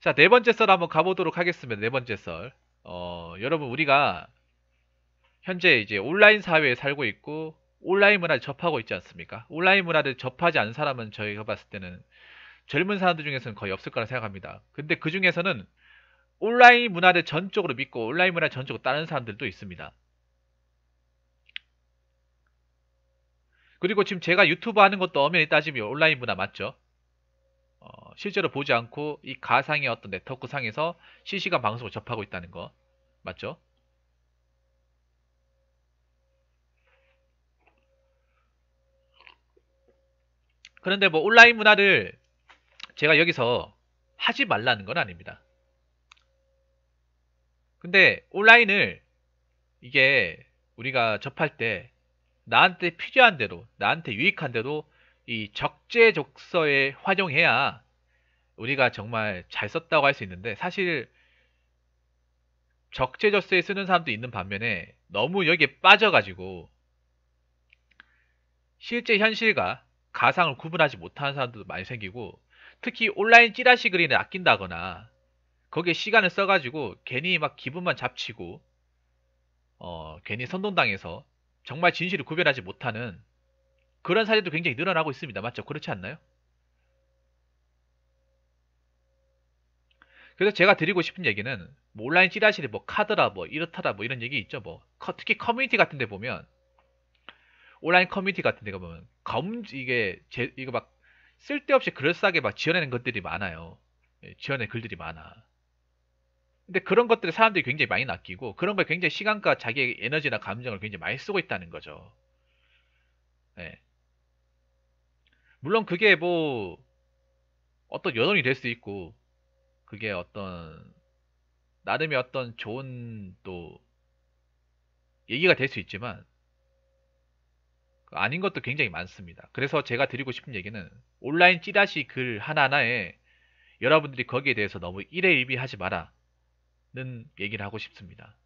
자, 네 번째 썰 한번 가보도록 하겠습니다. 네 번째 썰. 어, 여러분, 우리가 현재 이제 온라인 사회에 살고 있고, 온라인 문화를 접하고 있지 않습니까? 온라인 문화를 접하지 않은 사람은 저희가 봤을 때는 젊은 사람들 중에서는 거의 없을 거라 생각합니다. 근데 그 중에서는 온라인 문화를 전적으로 믿고 온라인 문화 전적으로 따는 사람들도 있습니다. 그리고 지금 제가 유튜브 하는 것도 엄연히 따지면 온라인 문화 맞죠? 어, 실제로 보지 않고 이 가상의 어떤 네트워크 상에서 실시간 방송을 접하고 있다는 거 맞죠? 그런데 뭐 온라인 문화를 제가 여기서 하지 말라는 건 아닙니다. 근데 온라인을 이게 우리가 접할 때 나한테 필요한 대로 나한테 유익한 대로 이 적재적소에 활용해야 우리가 정말 잘 썼다고 할 수 있는데 사실 적재적소에 쓰는 사람도 있는 반면에 너무 여기에 빠져가지고 실제 현실과 가상을 구분하지 못하는 사람들도 많이 생기고 특히 온라인 찌라시 그린을 아낀다거나 거기에 시간을 써가지고 괜히 막 기분만 잡치고 어 괜히 선동당해서 정말 진실을 구별하지 못하는 그런 사례도 굉장히 늘어나고 있습니다. 맞죠? 그렇지 않나요? 그래서 제가 드리고 싶은 얘기는 뭐 온라인 찌라시리뭐 카드라 뭐 이렇다라 뭐 이런 얘기 있죠. 뭐 특히 커뮤니티 같은 데 보면 온라인 커뮤니티 같은 데가 보면 검 이게 제, 이거 막 쓸데없이 그럴싸하게 막 지어내는 것들이 많아요. 예, 지어낸 글들이 많아. 근데 그런 것들을 사람들이 굉장히 많이 낚이고 그런 걸 굉장히 시간과 자기의 에너지나 감정을 굉장히 많이 쓰고 있다는 거죠. 네. 물론 그게 뭐 어떤 여론이 될 수 있고 그게 어떤 나름의 어떤 좋은 또 얘기가 될 수 있지만 그 아닌 것도 굉장히 많습니다. 그래서 제가 드리고 싶은 얘기는 온라인 찌라시 글 하나하나에 여러분들이 거기에 대해서 너무 일회일비하지 마라는 얘기를 하고 싶습니다.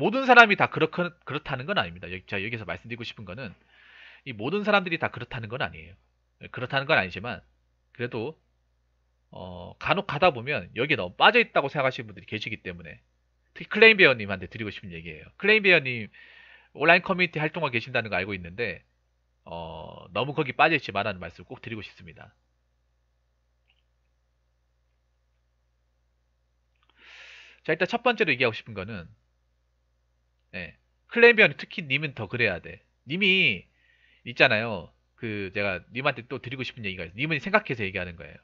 모든 사람이 다 그렇, 그렇다는 건 아닙니다. 여기, 제가 여기서 말씀드리고 싶은 거는 이 모든 사람들이 다 그렇다는 건 아니에요. 예, 그렇다는 건 아니지만 그래도 어, 간혹 가다 보면 여기에 너무 빠져 있다고 생각하시는 분들이 계시기 때문에 특히 클레임베어님한테 드리고 싶은 얘기예요. 클레임베어님 온라인 커뮤니티 활동하고 계신다는 거 알고 있는데 어, 너무 거기 빠져 있지 말라는 말씀 꼭 드리고 싶습니다. 자 일단 첫 번째로 얘기하고 싶은 거는 예. 클레비언 특히 님은 더 그래야 돼. 님이 있잖아요. 그 제가 님한테 또 드리고 싶은 얘기가 있어요. 님은 생각해서 얘기하는 거예요.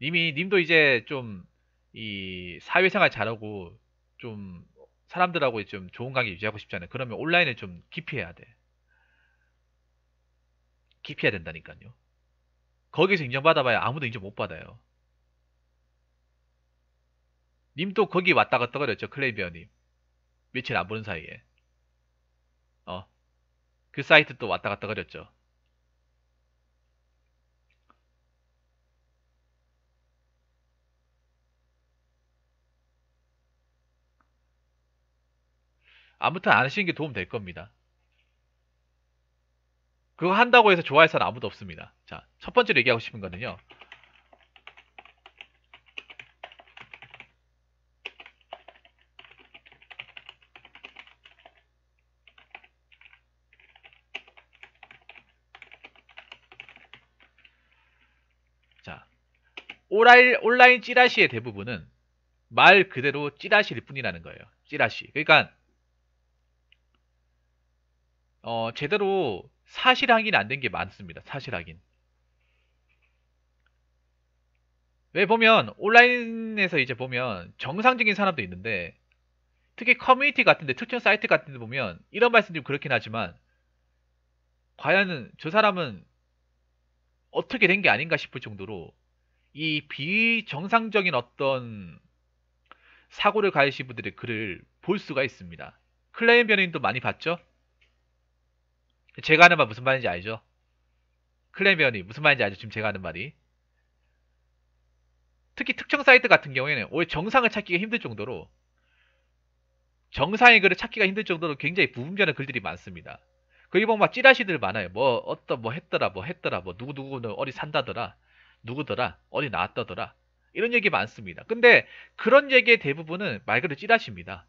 님이 님도 이제 좀 이 사회생활 잘하고 좀 사람들하고 좀 좋은 관계 유지하고 싶잖아요. 그러면 온라인을 좀 기피해야 돼. 기피해야 된다니까요. 거기서 인정받아봐야 아무도 인정 못 받아요. 님도 거기 왔다 갔다 그랬죠. 클레비언 이 님. 며칠 안 보는 사이에 어 그 사이트 또 왔다 갔다 거렸죠. 아무튼 안 하시는 게 도움 될 겁니다. 그거 한다고 해서 좋아할 사람 아무도 없습니다. 자, 첫 번째로 얘기하고 싶은 거는요. 자, 온라인, 온라인 찌라시의 대부분은 말 그대로 찌라시일 뿐이라는 거예요. 찌라시. 그러니까 어, 제대로 사실 확인 안된 게 많습니다. 사실 확인. 왜 보면 온라인에서 이제 보면 정상적인 사람도 있는데 특히 커뮤니티 같은데 특정 사이트 같은데 보면 이런 말씀좀 그렇긴 하지만 과연 저 사람은 어떻게 된 게 아닌가 싶을 정도로 이 비정상적인 어떤 사고를 가해신 분들의 글을 볼 수가 있습니다. 클레인 변호인도 많이 봤죠? 제가 하는 말 무슨 말인지 알죠? 클레인 변호인 무슨 말인지 알죠? 지금 제가 하는 말이. 특히 특정 사이트 같은 경우에는 오히려 정상을 찾기가 힘들 정도로 정상의 글을 찾기가 힘들 정도로 굉장히 부분전한 글들이 많습니다. 그 이번 막 찌라시들 많아요. 뭐 어떤 뭐 했더라 뭐 했더라 뭐 누구 누구는 어디 산다더라 누구더라 어디 나왔다더라 이런 얘기 많습니다. 근데 그런 얘기의 대부분은 말 그대로 찌라시입니다.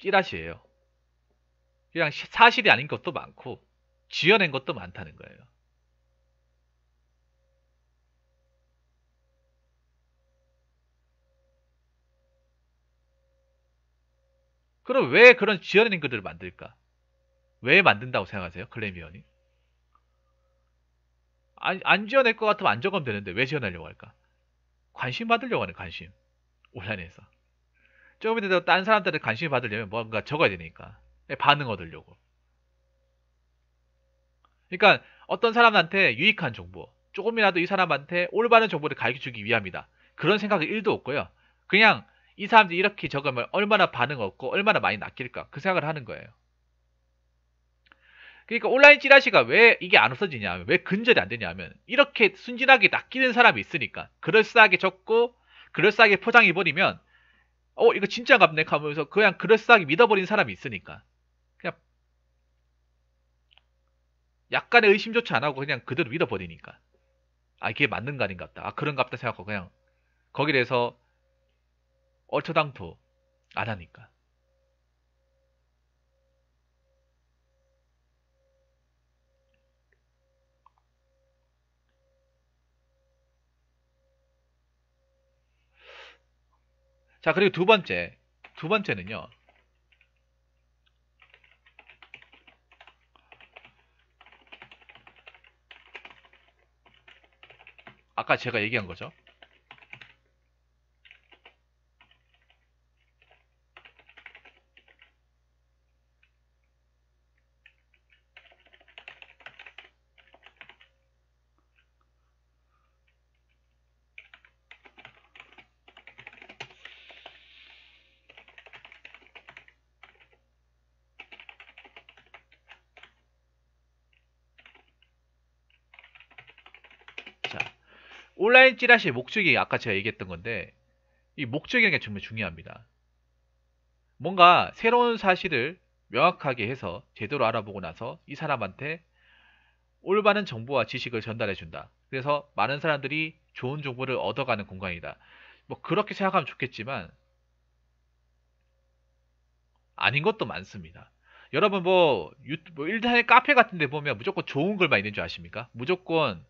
찌라시예요. 그냥 사실이 아닌 것도 많고 지어낸 것도 많다는 거예요. 그럼 왜 그런 지어낸 그들을 만들까? 왜 만든다고 생각하세요? 클레미언이? 안, 안 지어낼 것 같으면 안 적으면 되는데 왜 지어내려고 할까? 관심 받으려고 하는 관심. 온라인에서. 조금 이따 다른 사람들한테 관심 받으려면 뭔가 적어야 되니까. 예, 반응 얻으려고. 그러니까 어떤 사람한테 유익한 정보, 조금이라도 이 사람한테 올바른 정보를 가르쳐주기 위함이다. 그런 생각이 1도 없고요. 그냥 이 사람들이 이렇게 적으면 얼마나 반응 없고 얼마나 많이 낚일까 그 생각을 하는 거예요. 그러니까 온라인 찌라시가 왜 이게 안 없어지냐 왜 근절이 안 되냐면 하 이렇게 순진하게 낚이는 사람이 있으니까 그럴싸하게 적고 그럴싸하게 포장해버리면 어 이거 진짜 갑네 하면서 그냥 그럴싸하게 믿어버린 사람이 있으니까 그냥 약간의 의심조차 안 하고 그냥 그대로 믿어버리니까 아 이게 맞는 거 아닌가 보다 아 그런가 같다 생각하고 그냥 거기에 대해서 얼토당토 안 하니까. 자, 그리고 두 번째. 두 번째는요. 아까 제가 얘기한 거죠. 온라인 찌라시의 목적이 아까 제가 얘기했던 건데 이 목적이라는 게 정말 중요합니다. 뭔가 새로운 사실을 명확하게 해서 제대로 알아보고 나서 이 사람한테 올바른 정보와 지식을 전달해 준다. 그래서 많은 사람들이 좋은 정보를 얻어가는 공간이다. 뭐 그렇게 생각하면 좋겠지만 아닌 것도 많습니다. 여러분 뭐, 뭐 일단의 카페 같은 데 보면 무조건 좋은 글만 있는 줄 아십니까? 무조건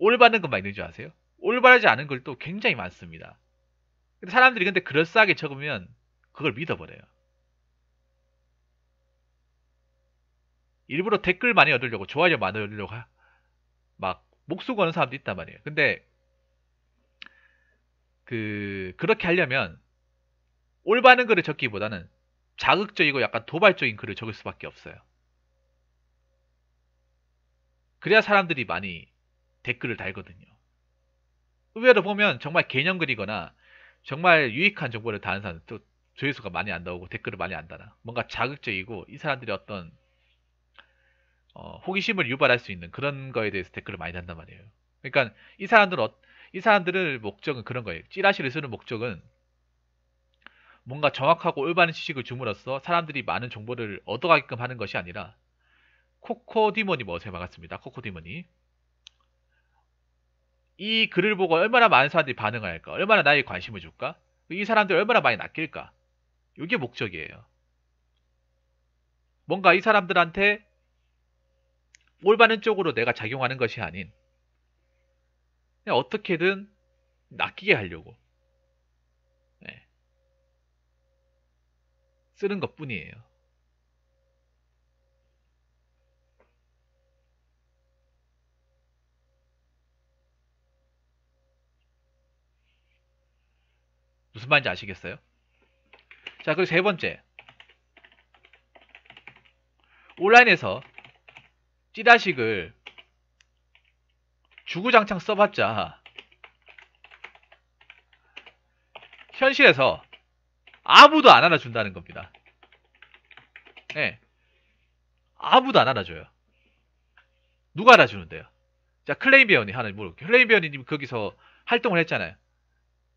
올바른 것만 있는 줄 아세요? 올바르지 않은 글도 굉장히 많습니다. 근데 사람들이 근데 그럴싸하게 적으면 그걸 믿어버려요. 일부러 댓글 많이 얻으려고 좋아요 많이 얻으려고 막 목수 거는 사람도 있단 말이에요. 근데 그 그렇게 하려면 올바른 글을 적기보다는 자극적이고 약간 도발적인 글을 적을 수밖에 없어요. 그래야 사람들이 많이 댓글을 달거든요. 의외로 보면 정말 개념 그리거나 정말 유익한 정보를 다는 사람 또 조회수가 많이 안 나오고 댓글을 많이 안 달아. 뭔가 자극적이고 이 사람들이 어떤 어, 호기심을 유발할 수 있는 그런 거에 대해서 댓글을 많이 단단 말이에요. 그러니까 이 사람들은 어, 이 사람들을 목적은 그런 거예요. 찌라시를 쓰는 목적은 뭔가 정확하고 올바른 지식을 주물로써 사람들이 많은 정보를 얻어가게끔 하는 것이 아니라 코코디몬이 뭐세 반갑습니다 코코디몬이 이 글을 보고 얼마나 많은 사람들이 반응을 할까? 얼마나 나에게 관심을 줄까? 이 사람들 얼마나 많이 낚일까? 이게 목적이에요. 뭔가 이 사람들한테 올바른 쪽으로 내가 작용하는 것이 아닌 그냥 어떻게든 낚이게 하려고 네. 쓰는 것뿐이에요. 무슨 말인지 아시겠어요? 자, 그리고 세 번째. 온라인에서 찌다식을 주구장창 써봤자 현실에서 아무도 안 알아준다는 겁니다. 네. 아무도 안 알아줘요. 누가 알아주는데요? 자, 클레이비언이 하나 물어볼게요. 클레이비언이 거기서 활동을 했잖아요.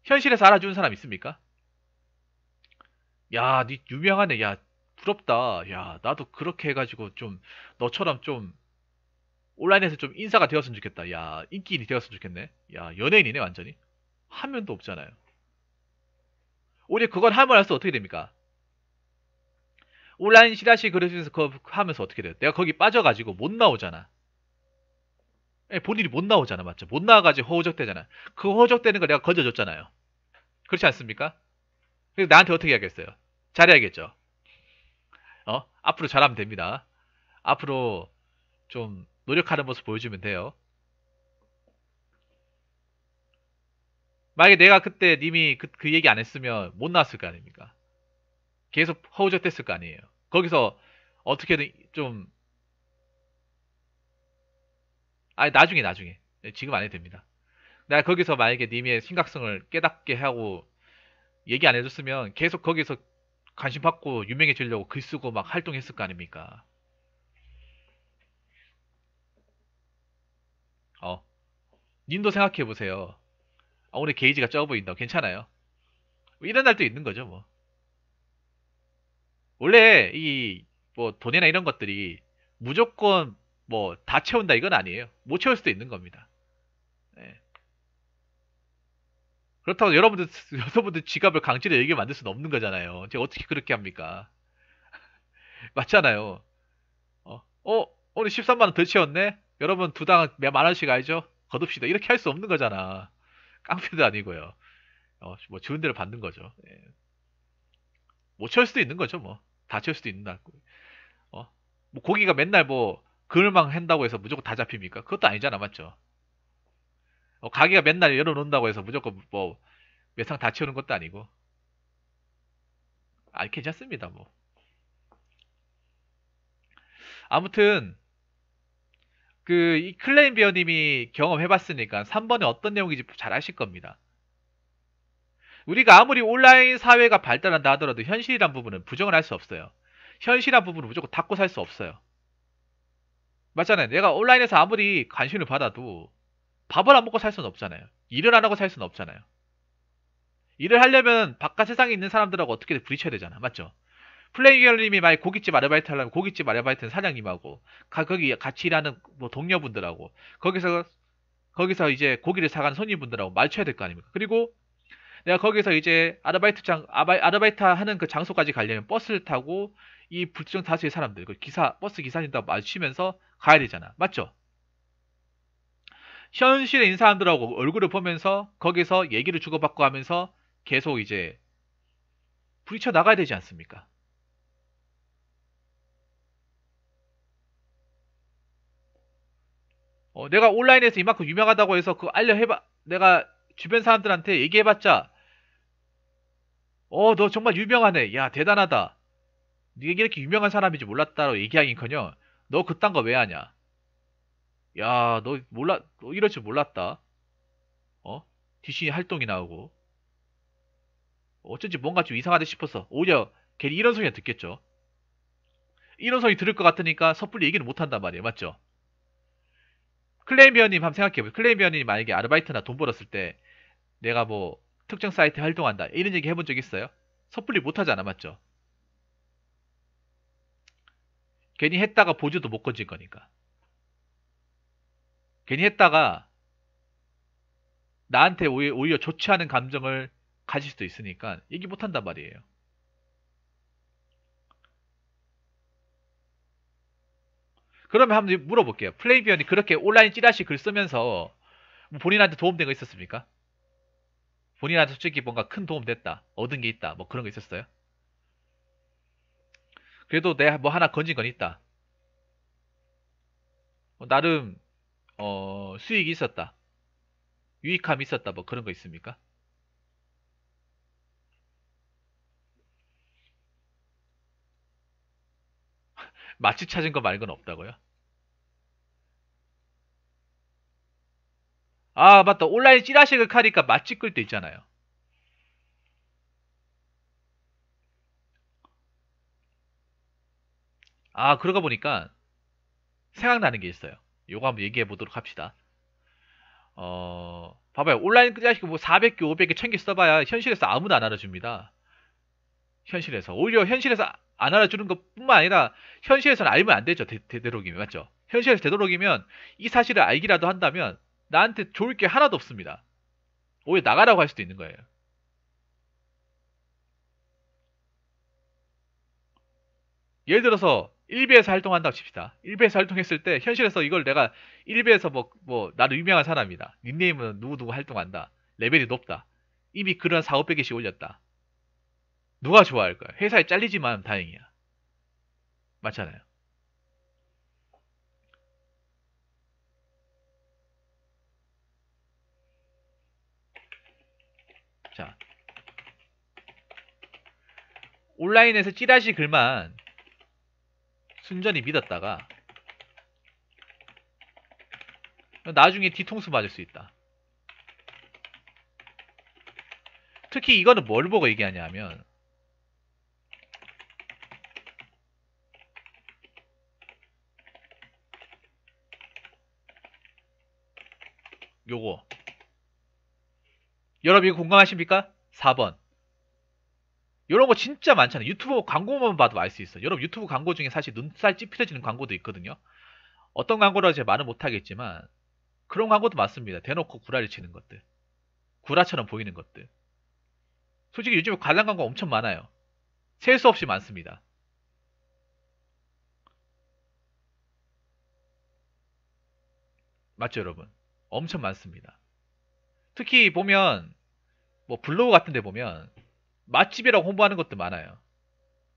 현실에서 알아주는 사람 있습니까? 야, 니 유명하네. 야, 부럽다. 야, 나도 그렇게 해가지고 좀 너처럼 좀 온라인에서 좀 인사가 되었으면 좋겠다. 야, 인기인이 되었으면 좋겠네. 야, 연예인이네 완전히. 한 면도 없잖아요. 우리 그걸 하면 할수 어떻게 됩니까? 온라인 시라시 그려주면서 그거 하면서 어떻게 돼요? 내가 거기 빠져가지고 못 나오잖아. 예, 본인이 못 나오잖아, 맞죠? 못 나와가지고 허우적대잖아. 그 허우적대는 걸 내가 건져줬잖아요. 그렇지 않습니까? 그래서 나한테 어떻게 해야겠어요? 잘해야겠죠. 어? 앞으로 잘하면 됩니다. 앞으로 좀 노력하는 모습 보여주면 돼요. 만약에 내가 그때 님이 그, 그 얘기 안 했으면 못 나왔을 거 아닙니까? 계속 허우적댔을 거 아니에요. 거기서 어떻게든 좀아 나중에 나중에 네, 지금 안 해도 됩니다. 내가 거기서 만약에 님의 심각성을 깨닫게 하고 얘기 안 해줬으면 계속 거기서 관심 받고 유명해지려고 글 쓰고 막 활동했을 거 아닙니까? 어, 님도 생각해 보세요. 아, 오늘 게이지가 적어 보인다. 괜찮아요. 뭐 이런 날도 있는 거죠, 뭐. 원래 이 뭐 돈이나 이런 것들이 무조건 뭐다 채운다 이건 아니에요. 못 채울 수도 있는 겁니다. 네. 그렇다고 여러분들 여러분들 지갑을 강제로 얘기 만들 수는 없는 거잖아요. 제가 어떻게 그렇게 합니까? 맞잖아요. 어, 어, 오늘 13만 원더 채웠네. 여러분 두당 몇만 원씩 알죠? 거둡시다. 이렇게 할 수 없는 거잖아. 깡패도 아니고요. 어, 뭐주는 대로 받는 거죠. 예. 못 채울 수도 있는 거죠, 뭐. 다 채울 수도 있는 거고. 어, 뭐 고기가 맨날 뭐 그늘망 한다고 해서 무조건 다 잡힙니까? 그것도 아니잖아, 맞죠? 어, 가게가 맨날 열어놓는다고 해서 무조건 뭐 매상 다 채우는 것도 아니고. 아, 괜찮습니다, 뭐. 아무튼 그이 클레인 베어님이 경험해봤으니까 3번에 어떤 내용인지 잘 아실 겁니다. 우리가 아무리 온라인 사회가 발달한다 하더라도 현실이란 부분은 부정을 할 수 없어요. 현실이란 부분은 무조건 닫고 살 수 없어요. 맞잖아요. 내가 온라인에서 아무리 관심을 받아도 밥을 안 먹고 살 수는 없잖아요. 일을 안 하고 살 수는 없잖아요. 일을 하려면 바깥 세상에 있는 사람들하고 어떻게든 부딪혀야 되잖아. 맞죠? 플레이어님이 만약 고깃집 아르바이트 하려면 고깃집 아르바이트는 사장님하고 가, 거기 같이 일하는 뭐 동료분들하고 거기서 거기서 이제 고기를 사가는 손님분들하고 말쳐야될 거 아닙니까? 그리고 내가 거기서 이제 아르바이트장 아바, 아르바이트 하는 그 장소까지 가려면 버스를 타고 이 불특정 다수의 사람들, 그 기사, 버스 기사님도 마주치면서 가야 되잖아. 맞죠? 현실에 있는 사람들하고 얼굴을 보면서 거기서 얘기를 주고받고 하면서 계속 이제 부딪혀 나가야 되지 않습니까? 어, 내가 온라인에서 이만큼 유명하다고 해서 그 알려해봐 내가 주변 사람들한테 얘기해봤자 어너 정말 유명하네 야 대단하다 네가 이렇게 유명한 사람인지 몰랐다고 얘기하긴커녕 너 그딴 거 왜 하냐? 야, 너 몰라, 너 이럴 줄 몰랐다. 어? 디신이 활동이 나오고. 어쩐지 뭔가 좀 이상하다 싶어서 오히려 괜히 이런 소리 가 듣겠죠. 이런 소리 들을 것 같으니까 섣불리 얘기를 못한단 말이에요. 맞죠? 클레이비언님 한번 생각해보세요. 클레이비언님 만약에 아르바이트나 돈 벌었을 때 내가 뭐 특정 사이트 활동한다 이런 얘기 해본 적 있어요? 섣불리 못하잖아. 맞죠? 괜히 했다가 보조도 못 건질 거니까. 괜히 했다가 나한테 오히려 좋지 않은 감정을 가질 수도 있으니까 얘기 못 한단 말이에요. 그러면 한번 물어볼게요. 플레이비언이 그렇게 온라인 찌라시 글 쓰면서 뭐 본인한테 도움된 거 있었습니까? 본인한테 솔직히 뭔가 큰 도움 됐다. 얻은 게 있다. 뭐 그런 거 있었어요? 그래도 내가 뭐 하나 건진 건 있다. 뭐 나름 어, 수익이 있었다. 유익함이 있었다. 뭐 그런 거 있습니까? 마집 찾은 거 말고는 없다고요? 아 맞다 온라인 찌라시를 카니까 맛집 끌 때 있잖아요 아, 그러고 보니까 생각나는 게 있어요. 요거 한번 얘기해 보도록 합시다. 어, 봐봐요. 온라인 자식 뭐 400개, 500개, 1000개 써봐야 현실에서 아무도 안 알아줍니다. 현실에서. 오히려 현실에서 안 알아주는 것 뿐만 아니라 현실에서는 알면 안 되죠. 되, 되도록이면. 맞죠? 현실에서 되도록이면 이 사실을 알기라도 한다면 나한테 좋을 게 하나도 없습니다. 오히려 나가라고 할 수도 있는 거예요. 예를 들어서 1배에서 활동한다고 칩시다. 1배에서 활동했을 때 현실에서 이걸 내가 1배에서 뭐, 뭐 나는 유명한 사람이다. 닉네임은 누구누구 활동한다. 레벨이 높다. 이미 그런 4, 500개씩 올렸다. 누가 좋아할 거야? 회사에 잘리지만 다행이야. 맞잖아요. 자. 온라인에서 찌라시 글만 순전히 믿었다가 나중에 뒤통수 맞을 수 있다. 특히 이거는 뭘 보고 얘기하냐면 요거 여러분 이 공감하십니까? 4번 이런 거 진짜 많잖아요. 유튜브 광고만 봐도 알 수 있어요. 여러분 유튜브 광고 중에 사실 눈살 찌푸려지는 광고도 있거든요. 어떤 광고라지 말은 못하겠지만 그런 광고도 많습니다. 대놓고 구라를 치는 것들. 구라처럼 보이는 것들. 솔직히 요즘에 관람 광고 엄청 많아요. 셀 수 없이 많습니다. 맞죠, 여러분? 엄청 많습니다. 특히 보면 뭐 블로그 같은 데 보면 맛집이라고 홍보하는 것도 많아요.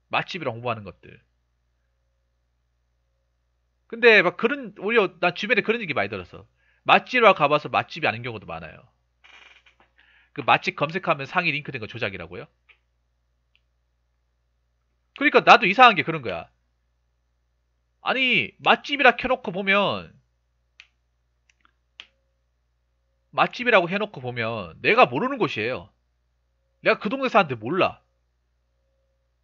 맛집이라고 홍보하는 것들. 근데 막 그런 오히려 나 주변에 그런 얘기 많이 들었어. 맛집이라고 가봐서 맛집이 아닌 경우도 많아요. 그 맛집 검색하면 상위 링크된 거 조작이라고요? 그러니까 나도 이상한 게 그런 거야. 아니 맛집이라 켜놓고 보면 맛집이라고 해놓고 보면 내가 모르는 곳이에요. 내가 그 동네 사는데 몰라.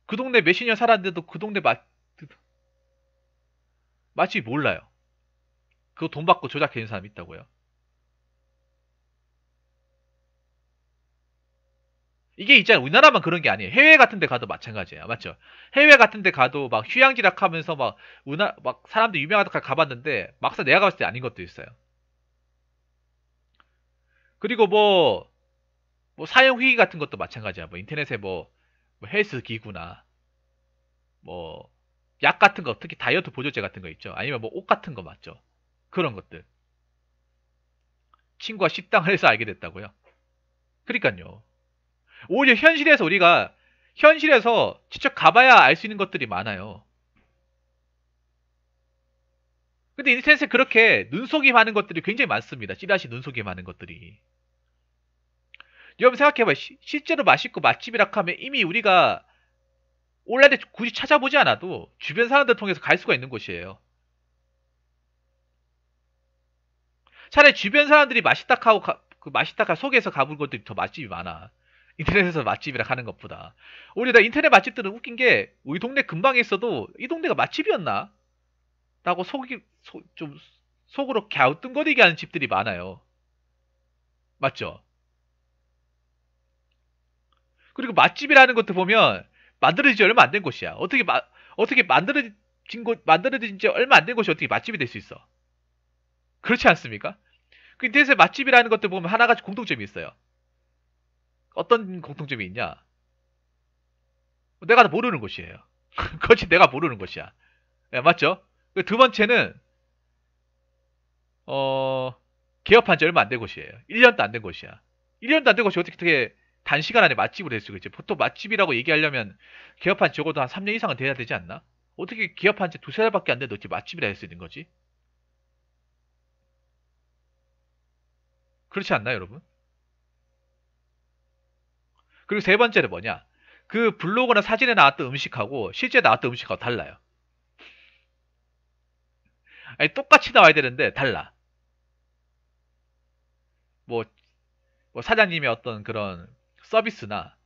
그 동네 몇십 년 살았는데도 그 동네 맛, 맛집 몰라요. 그거 돈 받고 조작해 있 사람 있다고요. 이게 있잖아요. 우리나라만 그런 게 아니에요. 해외 같은 데 가도 마찬가지예요. 맞죠? 해외 같은 데 가도 막 휴양지락 하면서 막, 우나, 막 사람들 유명하다 고 가봤는데 막상 내가 가봤을 때 아닌 것도 있어요. 그리고 뭐, 뭐 사용 후기 같은 것도 마찬가지야. 뭐 인터넷에 뭐, 뭐 헬스 기구나 뭐 약 같은 거 특히 다이어트 보조제 같은 거 있죠. 아니면 뭐 옷 같은 거 맞죠. 그런 것들. 친구와 식당을 해서 알게 됐다고요. 그러니까요. 오히려 현실에서 우리가 현실에서 직접 가봐야 알 수 있는 것들이 많아요. 근데 인터넷에 그렇게 눈속임하는 것들이 굉장히 많습니다. 찌라시 눈속임하는 것들이. 여러분 생각해봐. 시, 실제로 맛있고 맛집이라 하면 이미 우리가 온라인에 굳이 찾아보지 않아도 주변 사람들 통해서 갈 수가 있는 곳이에요. 차라리 주변 사람들이 맛있다 하고 가, 그 맛있다 하 속에서 가본 것들이 더 맛집이 많아. 인터넷에서 맛집이라 하는 것보다. 오히려 인터넷 맛집들은 웃긴 게 우리 동네 근방에 있어도 이 동네가 맛집이었나? 라고 속이 소, 좀 속으로 갸우뚱거리게 하는 집들이 많아요. 맞죠? 그리고 맛집이라는 것도 보면 만들어지지 얼마 안 된 곳이야. 어떻게 마, 어떻게 만들어진 곳 만들어진 지 얼마 안 된 곳이 어떻게 맛집이 될 수 있어? 그렇지 않습니까? 그 인터넷의 맛집이라는 것도 보면 하나같이 공통점이 있어요. 어떤 공통점이 있냐? 내가 다 모르는 곳이에요. 그것이 내가 모르는 곳이야 네, 맞죠? 그 두 번째는 어 개업한 지 얼마 안 된 곳이에요. 1년도 안 된 곳이야. 1년도 안 된 곳이 어떻게 어떻게 단시간 안에 맛집으로 될 수가 있죠. 보통 맛집이라고 얘기하려면 개업한 적어도 한 3년 이상은 돼야 되지 않나? 어떻게 기업한 지 두세 달밖에 안 돼도 어떻게 맛집이라 할 수 있는 거지? 그렇지 않나요, 여러분? 그리고 세 번째는 뭐냐? 그 블로그나 사진에 나왔던 음식하고 실제 나왔던 음식하고 달라요. 아니, 똑같이 나와야 되는데 달라. 뭐, 뭐 사장님의 어떤 그런 서비스나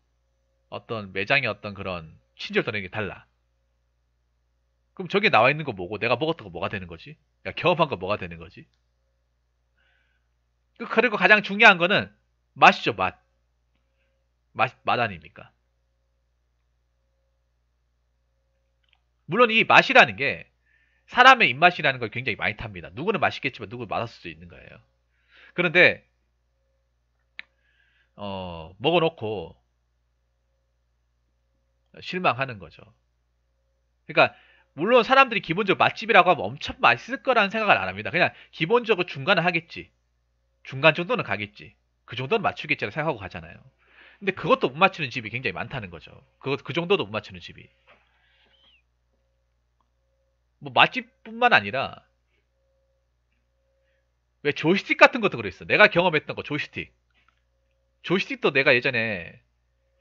어떤 매장의 어떤 그런 친절도는 게 달라. 그럼 저게 나와 있는 거 뭐고 내가 먹었던 거 뭐가 되는 거지? 내가 경험한 거 뭐가 되는 거지? 그 그리고 가장 중요한 거는 맛이죠 맛. 맛, 맛 아닙니까? 물론 이 맛이라는 게 사람의 입맛이라는 걸 굉장히 많이 탑니다. 누구는 맛있겠지만 누구 는 맛없을 수도 있는 거예요. 그런데 어, 먹어놓고 실망하는 거죠. 그러니까 물론 사람들이 기본적으로 맛집이라고 하면 엄청 맛있을 거라는 생각을 안 합니다. 그냥 기본적으로 중간을 하겠지. 중간 정도는 가겠지. 그 정도는 맞추겠지라 고 생각하고 가잖아요. 근데 그것도 못 맞추는 집이 굉장히 많다는 거죠. 그것 그 정도도 못 맞추는 집이. 뭐 맛집뿐만 아니라 왜 조이스틱 같은 것도 그랬어. 내가 경험했던 거 조이스틱. 조이스틱도 내가 예전에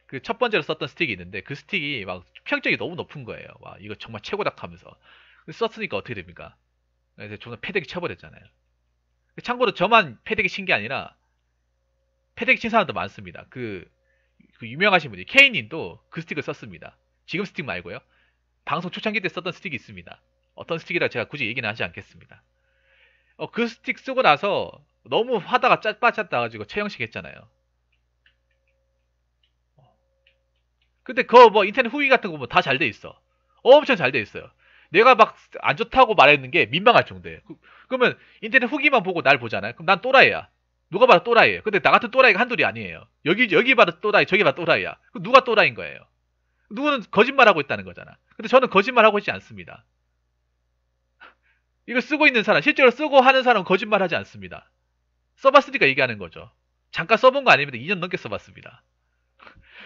그 첫 번째로 썼던 스틱이 있는데 그 스틱이 막 평점이 너무 높은 거예요. 와 이거 정말 최고다 하면서 썼으니까 어떻게 됩니까? 그래서 저는 패덱이 쳐버렸잖아요. 참고로 저만 패덱이 친게 아니라 패덱이 친 사람도 많습니다. 그, 그 유명하신 분이 케인님도그 스틱을 썼습니다. 지금 스틱 말고요. 방송 초창기 때 썼던 스틱이 있습니다. 어떤 스틱이라 제가 굳이 얘기는 하지 않겠습니다. 어, 그 스틱 쓰고 나서 너무 화다가 짜 빠졌다 가지고 체형식 했잖아요. 근데 그거 뭐 인터넷 후기 같은 거 보면 다 잘 돼 있어. 엄청 잘 돼 있어요. 내가 막 안 좋다고 말했는 게 민망할 정도예요. 그, 러면 인터넷 후기만 보고 날 보잖아요. 그럼 난 또라이야. 누가 봐도 또라이예요. 근데 나 같은 또라이가 한둘이 아니에요. 여기 여기 봐도 또라이, 저기 봐도 또라이야. 그럼 누가 또라이인 거예요? 누구는 거짓말하고 있다는 거잖아. 근데 저는 거짓말하고 있지 않습니다. 이거 쓰고 있는 사람, 실제로 쓰고 하는 사람은 거짓말하지 않습니다. 써봤으니까 얘기하는 거죠. 잠깐 써본 거 아닙니다. 2년 넘게 써봤습니다.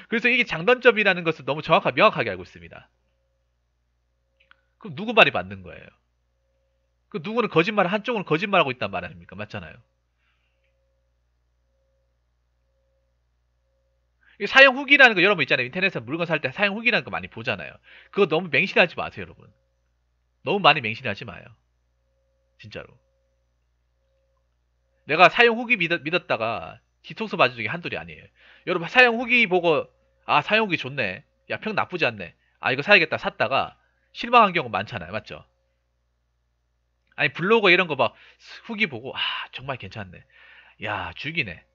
그래서 이게 장단점이라는 것을 너무 정확하게 명확하게 알고 있습니다. 그럼 누구 말이 맞는 거예요? 그 누구는 거짓말을 한쪽은 거짓말하고 있단 말 아닙니까? 맞잖아요. 사용 후기라는 거 여러분 있잖아요. 인터넷에 물건 살 때 사용 후기라는 거 많이 보잖아요. 그거 너무 맹신하지 마세요, 여러분. 너무 많이 맹신하지 마요. 진짜로. 내가 사용 후기 믿었, 다가 뒤통수 맞은 적이 한둘이 아니에요. 여러분 사용 후기 보고 아사용기 좋네. 야 평 나쁘지 않네. 아 이거 사야겠다 샀다가 실망한 경우 많잖아요. 맞죠? 아니 블로그 이런 거 막 후기 보고 아 정말 괜찮네. 야 죽이네.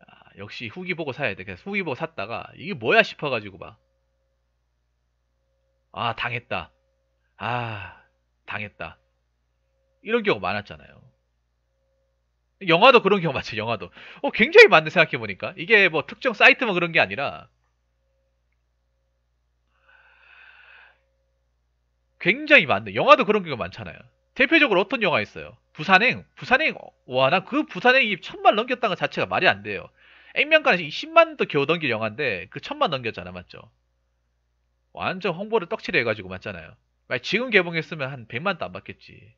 아, 역시 후기 보고 사야 돼. 그래서 후기 보고 샀다가 이게 뭐야 싶어가지고 막 아 당했다. 아 당했다. 이런 경우 많았잖아요. 영화도 그런 경우 많죠. 영화도. 어, 굉장히 많네 생각해 보니까. 이게 뭐 특정 사이트만 그런 게 아니라 굉장히 많네. 영화도 그런 경우 많잖아요. 대표적으로 어떤 영화 있어요? 부산행. 부산행. 와, 난그 부산행이 천만 넘겼다는 것 자체가 말이 안 돼요. 액면가는 10만도 겨우 넘길 영화인데 그 천만 넘겼잖아. 맞죠? 완전 홍보를 떡칠해 가지고 맞잖아요. 지금 개봉했으면 한 100만도 안 받겠지.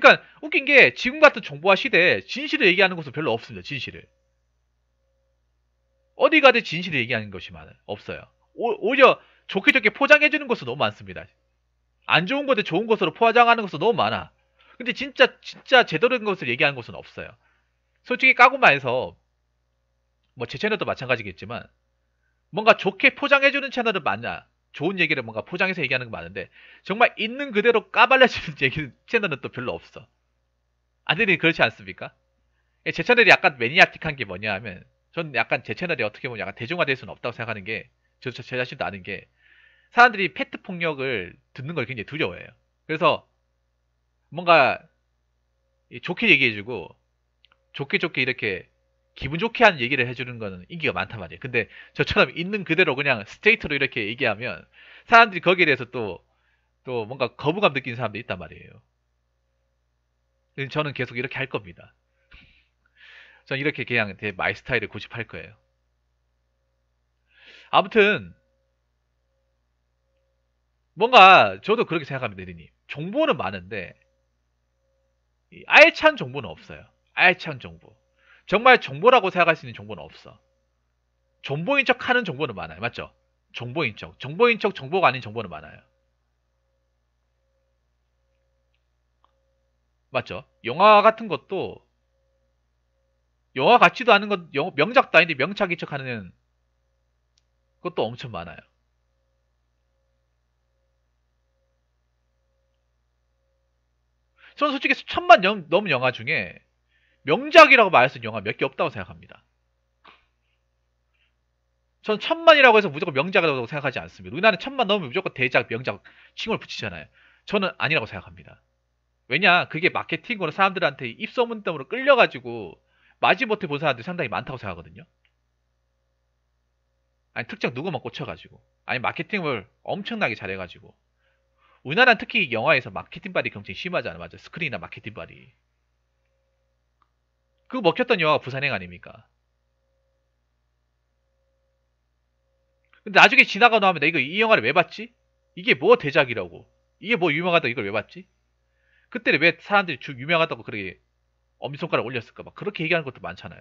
그러니까 웃긴 게 지금 같은 정보화 시대에 진실을 얘기하는 곳은 별로 없습니다. 진실을. 어디 가든 진실을 얘기하는 것이 많아요. 없어요. 오, 오히려 좋게 좋게 포장해주는 곳은 너무 많습니다. 안 좋은 것에 좋은 것으로 포장하는 것은 너무 많아. 근데 진짜 진짜 제대로 된 것을 얘기하는 곳은 없어요. 솔직히 까고 만해서뭐 제 채널도 마찬가지겠지만 뭔가 좋게 포장해주는 채널은 많아. 좋은 얘기를 뭔가 포장해서 얘기하는 게 많은데 정말 있는 그대로 까발려지는 얘기 채널은 또 별로 없어. 아들이 그렇지 않습니까? 예, 제 채널이 약간 매니아틱한 게 뭐냐 하면 저는 약간 제 채널이 어떻게 보면 약간 대중화될 수는 없다고 생각하는 게저제 자신도 아는 게 사람들이 패트 폭력을 듣는 걸 굉장히 두려워해요. 그래서 뭔가 좋게 얘기해주고 좋게 좋게 이렇게 기분 좋게 한 얘기를 해주는 거는 인기가 많단 말이에요. 근데 저처럼 있는 그대로 그냥 스테이트로 이렇게 얘기하면 사람들이 거기에 대해서 또, 또 뭔가 거부감 느끼는 사람도 있단 말이에요. 저는 계속 이렇게 할 겁니다. 전 이렇게 그냥 제 마이 스타일을 고집할 거예요. 아무튼, 뭔가 저도 그렇게 생각합니다, 대리님. 정보는 많은데, 알찬 정보는 없어요. 알찬 정보. 정말 정보라고 생각할 수 있는 정보는 없어. 정보인 척 하는 정보는 많아요. 맞죠? 정보인 척. 정보인 척 정보가 아닌 정보는 많아요. 맞죠? 영화 같은 것도 영화 같지도 않은 건 명작도 아닌데 명작인 척 하는 것도 엄청 많아요. 저는 솔직히 천만 넘, 넘은 영화 중에 명작이라고 말할 수 있는 영화 몇 개 없다고 생각합니다. 전 천만이라고 해서 무조건 명작이라고 생각하지 않습니다. 우리나라는 천만 넘으면 무조건 대작, 명작 칭호를 붙이잖아요. 저는 아니라고 생각합니다. 왜냐 그게 마케팅으로 사람들한테 입소문 때문에 끌려가지고 마지못해 본 사람들이 상당히 많다고 생각하거든요. 아니 특정 누구만 꽂혀가지고 아니 마케팅을 엄청나게 잘해가지고 우리나라는 특히 영화에서 마케팅발이 경쟁이 심하지 않아 맞아 스크린이나 마케팅발이 그 먹혔던 영화가 부산행 아닙니까? 근데 나중에 지나가 나오면 나 이거 이 영화를 왜 봤지? 이게 뭐 대작이라고? 이게 뭐 유명하다 이걸 왜 봤지? 그때는 왜 사람들이 주 유명하다고 그렇게 엄지손가락 올렸을까? 막 그렇게 얘기하는 것도 많잖아요.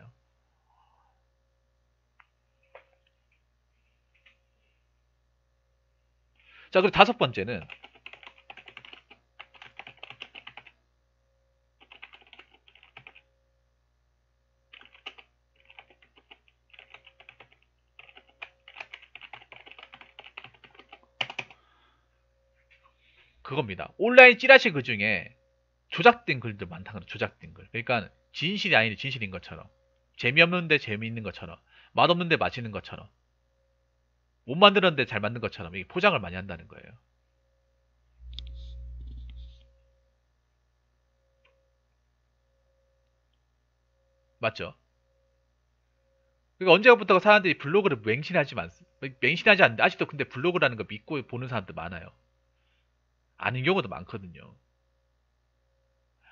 자, 그리고 다섯 번째는 그겁니다. 온라인 찌라시 그 중에 조작된 글들 많다 그래 조작된 글. 그러니까 진실이 아닌 진실인 것처럼 재미없는데 재미있는 것처럼 맛없는데 맛있는 것처럼 못 만들었는데 잘 만든 것처럼 이게 포장을 많이 한다는 거예요. 맞죠? 그러니까 언제부터가 사람들이 블로그를 맹신하지 않 맹신하지 않는데 아직도 근데 블로그라는 거 믿고 보는 사람들 많아요. 아닌 경우도 많거든요.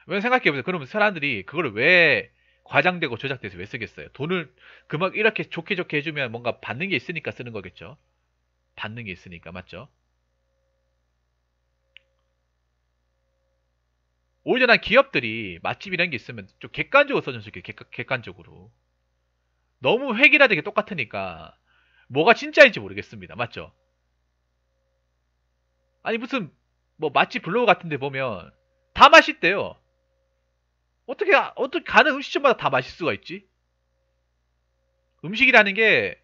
왜 생각해보세요. 그러면 사람들이 그걸 왜 과장되고 조작돼서 왜 쓰겠어요? 돈을 그만 이렇게 좋게 좋게 해주면 뭔가 받는 게 있으니까 쓰는 거겠죠. 받는 게 있으니까 맞죠? 오히려 난 기업들이 맛집 이런 게 있으면 좀 객관적으로 써줄 수 있게 객관, 적으로 너무 획일화 되게 똑같으니까 뭐가 진짜인지 모르겠습니다. 맞죠? 아니 무슨 뭐 맛집 블로그 같은데 보면 다 맛있대요. 어떻게 아, 어떻게 가는 음식점마다 다 맛있을 수가 있지? 음식이라는 게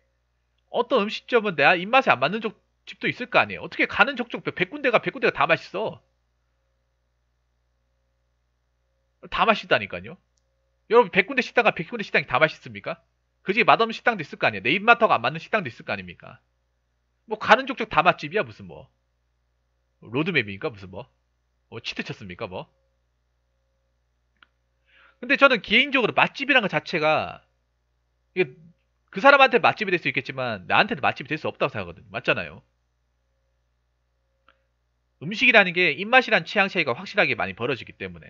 어떤 음식점은 내가 입맛에 안 맞는 집도 있을 거 아니에요. 어떻게 가는 족족 백군데가백군데가다 맛있어. 다 맛있다니까요. 여러분 백군데 식당과 백군데 식당이 다 맛있습니까? 그지 맛없는 식당도 있을 거 아니에요. 내 입맛하고 안 맞는 식당도 있을 거 아닙니까? 뭐 가는 족족 다 맛집이야 무슨 뭐. 로드맵입니까? 무슨 뭐? 뭐 치트 쳤습니까? 뭐? 근데 저는 개인적으로 맛집이란 것 자체가 이게 그 사람한테 맛집이 될 수 있겠지만 나한테도 맛집이 될 수 없다고 생각하거든. 요 맞잖아요. 음식이라는 게 입맛이란 취향 차이가 확실하게 많이 벌어지기 때문에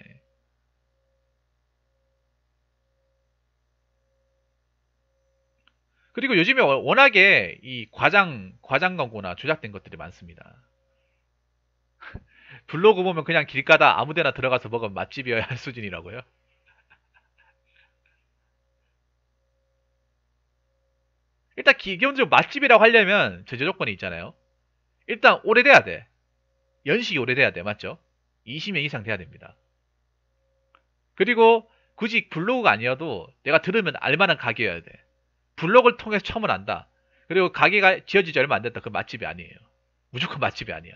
그리고 요즘에 워낙에 이 과장 과장 광고나 조작된 것들이 많습니다. 블로그 보면 그냥 길 가다 아무데나 들어가서 먹으면 맛집이어야 할 수준이라고요. 일단 기본적으로 맛집이라고 하려면 제조 조건이 있잖아요. 일단 오래돼야 돼. 연식이 오래돼야 돼. 맞죠? 20년 이상 돼야 됩니다. 그리고 굳이 블로그가 아니어도 내가 들으면 알만한 가게여야 돼. 블로그를 통해서 처음을 안다. 그리고 가게가 지어지지 얼마 안 됐다. 그 맛집이 아니에요. 무조건 맛집이 아니야.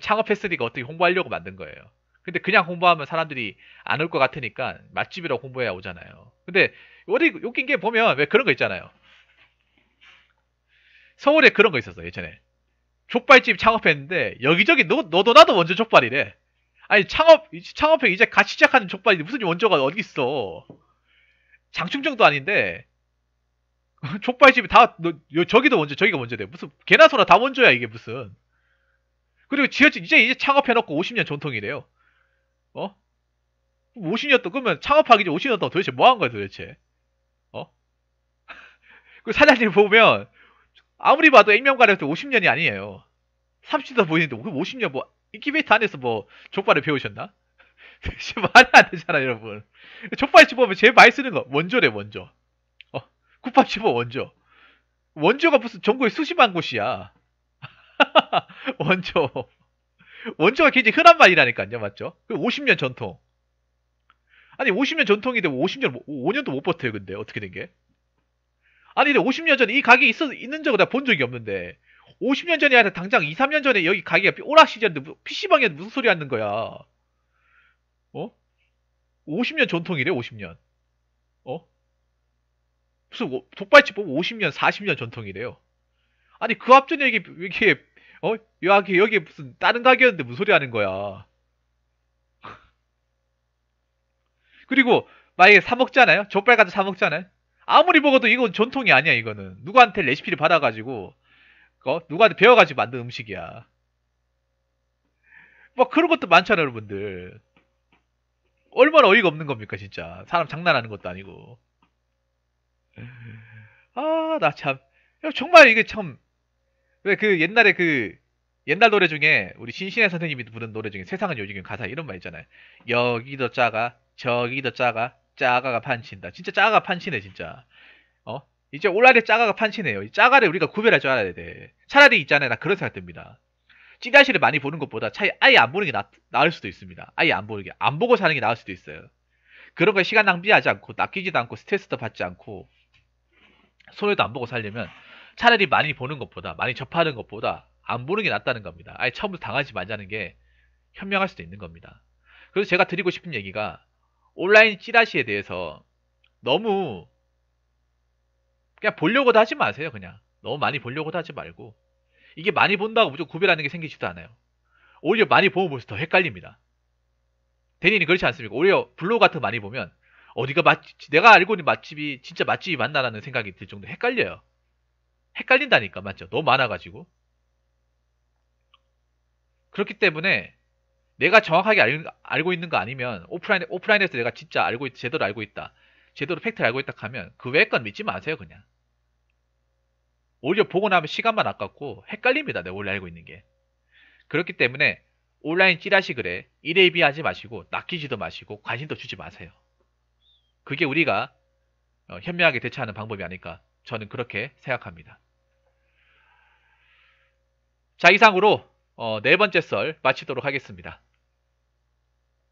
창업했으니까 어떻게 홍보하려고 만든 거예요. 근데 그냥 홍보하면 사람들이 안 올 것 같으니까 맛집이라고 홍보해야 오잖아요. 근데 어디 웃긴 게 보면 왜 그런 거 있잖아요. 서울에 그런 거 있었어 예전에 족발집 창업했는데 여기저기 너, 너도 나도 원조 족발이래. 아니 창업 창업해 이제 같이 시작하는 족발이데 무슨 원조가 어디 있어? 장충정도 아닌데 족발집이 다 너, 저기도 원조 저기가 원조돼 무슨 개나 소나 다 원조야 이게 무슨 그리고 지어지 이제 이제 창업해놓고 50년 전통이래요. 어? 50년 또 그러면 창업하기 전 50년 동안 도대체 뭐한 거야 도대체? 어? 그 사장님 보면 아무리 봐도 액면가래도 50년이 아니에요. 30도 보이는데 50년 그 뭐 인큐베이터 안에서 뭐 족발을 배우셨나? 대체 말이 뭐 안 되잖아 여러분. 족발집 보면 제일 많이 쓰는 거 원조래 원조. 어, 국밥집 원조. 원조가 무슨 전국에 수십만 곳이야. 원조. 원조가 굉장히 흔한 말이라니까요, 맞죠? 50년 그 전통. 아니, 50년 전통인데 50년, 5년도 못 버텨요, 근데. 어떻게 된 게? 아니, 근데 50년 전에 이 가게 있어, 있는 적을 본 적이 없는데. 50년 전이 아니라 당장 2, 3년 전에 여기 가게가 오락 시절인데 PC방에 무슨 소리 하는 거야. 어? 50년 전통이래, 50년. 어? 무슨 독발집 보면 50년, 40년 전통이래요. 아니, 그 앞전에 이게, 이게 어? 여기, 여기 무슨 다른 가게였는데 무슨 소리 하는 거야. 그리고 만약에 사먹잖아요? 족발 가서 사먹잖아요? 아무리 먹어도 이건 전통이 아니야, 이거는. 누구한테 레시피를 받아가지고, 어? 누구한테 배워가지고 만든 음식이야. 막 뭐 그런 것도 많잖아요, 여러분들. 얼마나 어이가 없는 겁니까, 진짜. 사람 장난하는 것도 아니고. 아, 나 참. 정말 이게 참, 왜그 옛날에 그 옛날 노래 중에 우리 신신의 선생님이 부른 노래 중에 세상은 요즘 가사 이런 말 있잖아요. 여기도 짜가 저기도 짜가 짜가가 판친다. 진짜 짜아가 판치네 진짜. 어? 이제 올라리 짜가가 판치네요. 이 작아를 우리가 구별할 줄 알아야 돼. 차라리 있잖아요. 나 그런 생각 듭니다. 찌다시를 많이 보는 것보다 차라리 아예 안 보는 게 나, 나을 수도 있습니다. 아예 안 보는 게. 안 보고 사는 게 나을 수도 있어요. 그런 걸 시간 낭비하지 않고 낚이지도 않고 스트레스도 받지 않고 손해도 안 보고 살려면 차라리 많이 보는 것보다 많이 접하는 것보다 안 보는 게 낫다는 겁니다. 아예 처음부터 당하지 말자는 게 현명할 수도 있는 겁니다. 그래서 제가 드리고 싶은 얘기가 온라인 찌라시에 대해서 너무 그냥 보려고도 하지 마세요. 그냥 너무 많이 보려고도 하지 말고 이게 많이 본다고 무조건 구별하는 게 생기지도 않아요. 오히려 많이 보면 벌써 더 헷갈립니다. 대니는 그렇지 않습니까? 오히려 블로그 같은 거 많이 보면 어디가 맛집 내가 알고 있는 맛집이 진짜 맛집이 맞나라는 생각이 들 정도 헷갈려요. 헷갈린다니까 맞죠? 너무 많아가지고 그렇기 때문에 내가 정확하게 알, 고 있는 거 아니면 오프라인 오프라인에서 내가 진짜 알고 있, 제대로 알고 있다 제대로 팩트를 알고 있다 하면 그 외의 건 믿지 마세요 그냥 오히려 보고 나면 시간만 아깝고 헷갈립니다 내가 원래 알고 있는 게 그렇기 때문에 온라인 찌라시 그래, 1A, 비 하지 마시고 낚이지도 마시고 관심도 주지 마세요. 그게 우리가 어, 현명하게 대처하는 방법이 아닐까 저는 그렇게 생각합니다. 자, 이상으로 어, 네 번째 썰 마치도록 하겠습니다.